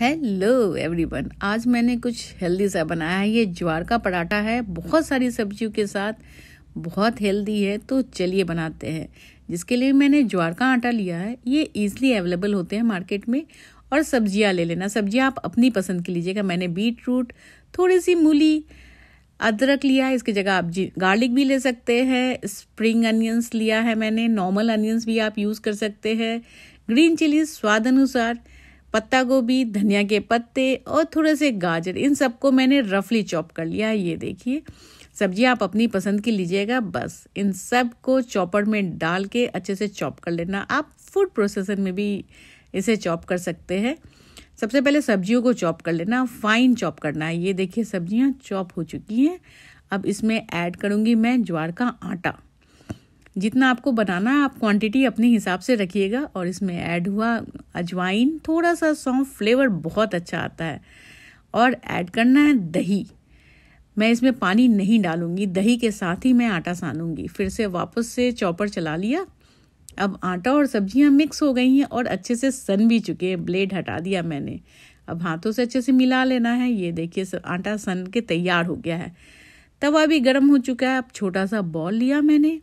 Hello everyone आज मैंने कुछ हेल्दी सा बनाया है ये ज्वार का पराठा है बहुत सारी सब्जियों के साथ बहुत हेल्दी है तो चलिए बनाते हैं जिसके लिए मैंने ज्वार का आटा लिया है ये इजीली अवेलेबल होते हैं मार्केट में और सब्जियां ले लेना सब्जियां आप अपनी पसंद की लीजिएगा मैंने बीट रूट थोड़ी सी मूली अदरक लिया है इसकी जगह आप गार्लिक भी ले सकते हैं स्प्रिंग अनियंस लिया है मैंने नॉर्मल अनियंस भी आप यूज़ कर सकते हैं ग्रीन चिली स्वाद अनुसार पत्ता गोभी धनिया के पत्ते और थोड़े से गाजर इन सबको मैंने रफली चॉप कर लिया है ये देखिए सब्जी आप अपनी पसंद की लीजिएगा बस इन सब को चॉपर में डाल के अच्छे से चॉप कर लेना आप फूड प्रोसेसर में भी इसे चॉप कर सकते हैं सबसे पहले सब्जियों को चॉप कर लेना फाइन चॉप करना है ये देखिए सब्जियाँ चॉप हो चुकी हैं अब इसमें ऐड करूँगी मैं ज्वार का आटा जितना आपको बनाना है आप क्वांटिटी अपने हिसाब से रखिएगा और इसमें ऐड हुआ अजवाइन थोड़ा सा सौंफ फ्लेवर बहुत अच्छा आता है और ऐड करना है दही मैं इसमें पानी नहीं डालूंगी दही के साथ ही मैं आटा सानूंगी फिर से वापस से चॉपर चला लिया अब आटा और सब्जियां मिक्स हो गई हैं और अच्छे से सन भी चुके हैं ब्लेड हटा दिया मैंने अब हाथों से अच्छे से मिला लेना है ये देखिए आटा सन के तैयार हो गया है तवा भी गर्म हो चुका है अब छोटा सा बॉल लिया मैंने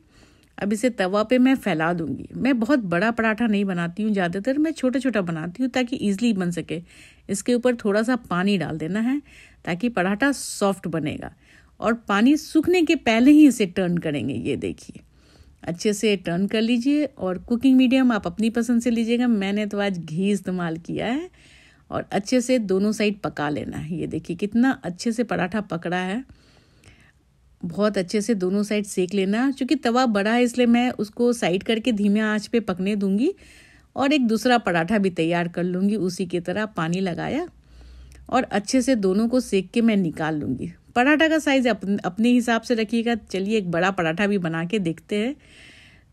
अब इसे तवा पे मैं फैला दूंगी मैं बहुत बड़ा पराठा नहीं बनाती हूँ ज़्यादातर मैं छोटा छोटा बनाती हूँ ताकि ईजिली बन सके इसके ऊपर थोड़ा सा पानी डाल देना है ताकि पराठा सॉफ्ट बनेगा और पानी सूखने के पहले ही इसे टर्न करेंगे ये देखिए अच्छे से टर्न कर लीजिए और कुकिंग मीडियम आप अपनी पसंद से लीजिएगा मैंने तो आज घी इस्तेमाल किया है और अच्छे से दोनों साइड पका लेना है ये देखिए कितना अच्छे से पराठा पकड़ा है बहुत अच्छे से दोनों साइड सेक लेना क्योंकि तवा बड़ा है इसलिए मैं उसको साइड करके धीमे आंच पे पकने दूंगी और एक दूसरा पराठा भी तैयार कर लूँगी उसी की तरह पानी लगाया और अच्छे से दोनों को सेक के मैं निकाल लूँगी पराठा का साइज़ अपन अपने हिसाब से रखिएगा चलिए एक बड़ा पराठा भी बना के देखते हैं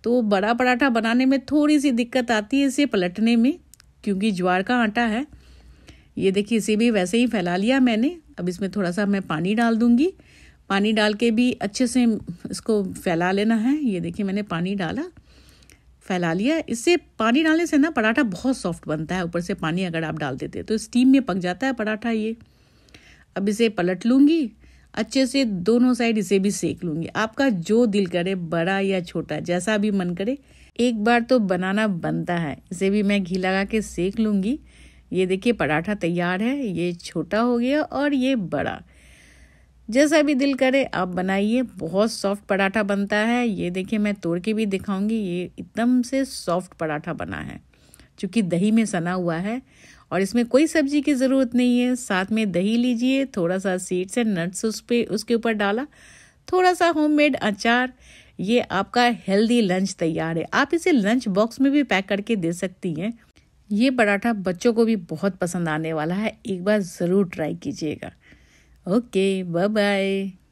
तो बड़ा पराठा बनाने में थोड़ी सी दिक्कत आती है इसे पलटने में क्योंकि ज्वार का आटा है ये देखिए इसे भी वैसे ही फैला लिया मैंने अब इसमें थोड़ा सा मैं पानी डाल दूँगी पानी डाल के भी अच्छे से इसको फैला लेना है ये देखिए मैंने पानी डाला फैला लिया इससे पानी डालने से ना पराठा बहुत सॉफ्ट बनता है ऊपर से पानी अगर आप डाल देते तो स्टीम में पक जाता है पराठा ये अब इसे पलट लूँगी अच्छे से दोनों साइड इसे भी सेक लूँगी आपका जो दिल करे बड़ा या छोटा जैसा भी मन करे एक बार तो बनाना बनता है इसे भी मैं घी लगा के सेक लूँगी ये देखिए पराठा तैयार है ये छोटा हो गया और ये बड़ा जैसा भी दिल करे आप बनाइए बहुत सॉफ्ट पराठा बनता है ये देखिए मैं तोड़ के भी दिखाऊंगी ये एकदम से सॉफ्ट पराठा बना है चूँकि दही में सना हुआ है और इसमें कोई सब्जी की ज़रूरत नहीं है साथ में दही लीजिए थोड़ा सा सीड्स एंड नट्स उस पर उसके ऊपर डाला थोड़ा सा होममेड अचार ये आपका हेल्दी लंच तैयार है आप इसे लंच बॉक्स में भी पैक करके दे सकती हैं ये पराठा बच्चों को भी बहुत पसंद आने वाला है एक बार ज़रूर ट्राई कीजिएगा Oke, okay, bye-bye.